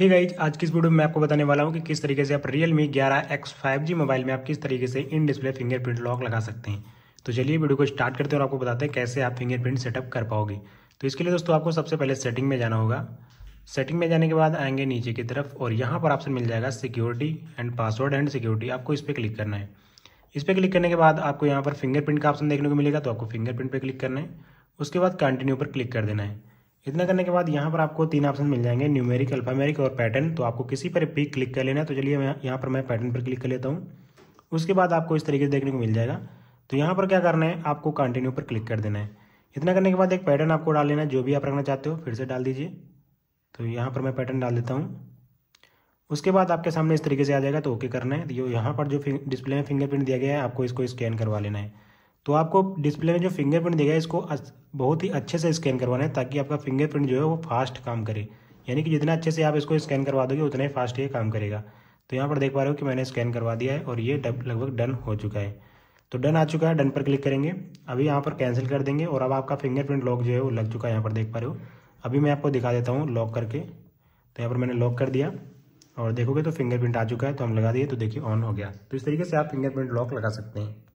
हे hey guys आज की इस वीडियो में आपको बताने वाला हूँ कि किस तरीके से आप रियल मी ग्यारह एक्स फाइव जी मोबाइल में आप किस तरीके से इन डिस्प्ले फिंगरप्रिंट लॉक लगा सकते हैं तो चलिए वीडियो को स्टार्ट करते हैं और आपको बताते हैं कैसे आप फिंगरप्रिंट सेटअप कर पाओगे तो इसके लिए दोस्तों आपको सबसे पहले सेटिंग में जाना होगा सेटिंग में जाने के बाद आएंगे नीचे की तरफ और यहाँ पर ऑप्शन मिल जाएगा security and password and security आपको इस पर क्लिक करना है इस पर क्लिक करने के बाद आपको यहाँ पर फिंगरप्रिंट का ऑप्शन देखने को मिलेगा तो आपको फिंगरप्रिंट पर क्लिक करना है उसके बाद कंटिन्यू पर क्लिक कर देना है इतना करने के बाद यहाँ पर आपको तीन ऑप्शन मिल जाएंगे न्यूमेरिक अल्फामेरिक और पैटर्न तो आपको किसी पर भी क्लिक कर लेना है तो चलिए मैं यहाँ पर मैं पैटर्न पर क्लिक कर लेता हूँ उसके बाद आपको इस तरीके से देखने को मिल जाएगा तो यहाँ पर क्या करना है आपको कंटिन्यू पर क्लिक कर देना है इतना करने के बाद एक पैटर्न आपको डाल लेना है जो भी आप रखना चाहते हो फिर से डाल दीजिए तो यहाँ पर मैं पैटर्न डाल देता हूँ उसके बाद आपके सामने इस तरीके से आ जाएगा तो ओके करना है तो यहाँ पर जो डिस्प्ले में फिंगरप्रिंट दिया गया है आपको इसको स्कैन करवा लेना है तो आपको डिस्प्ले में जो फिंगरप्रिंट देगा इसको बहुत ही अच्छे से स्कैन करवाना है ताकि आपका फिंगरप्रिंट जो है वो फास्ट काम करे यानी कि जितना अच्छे से आप इसको स्कैन करवा दोगे उतना ही फास्ट ये काम करेगा तो यहाँ पर देख पा रहे हो कि मैंने स्कैन करवा दिया है और ये लगभग डन हो चुका है तो डन आ चुका है डन पर क्लिक करेंगे अभी यहाँ पर कैंसिल कर देंगे और अब आपका फिंगरप्रिंट लॉक जो है वो लग चुका है यहाँ पर देख पा रहे हो अभी मैं आपको दिखा देता हूँ लॉक करके तो यहाँ पर मैंने लॉक कर दिया और देखोगे तो फिंगरप्रिंट आ चुका है तो हम लगा दिए तो देखिए ऑन हो गया तो इस तरीके से आप फिंगरप्रिंट लॉक लगा सकते हैं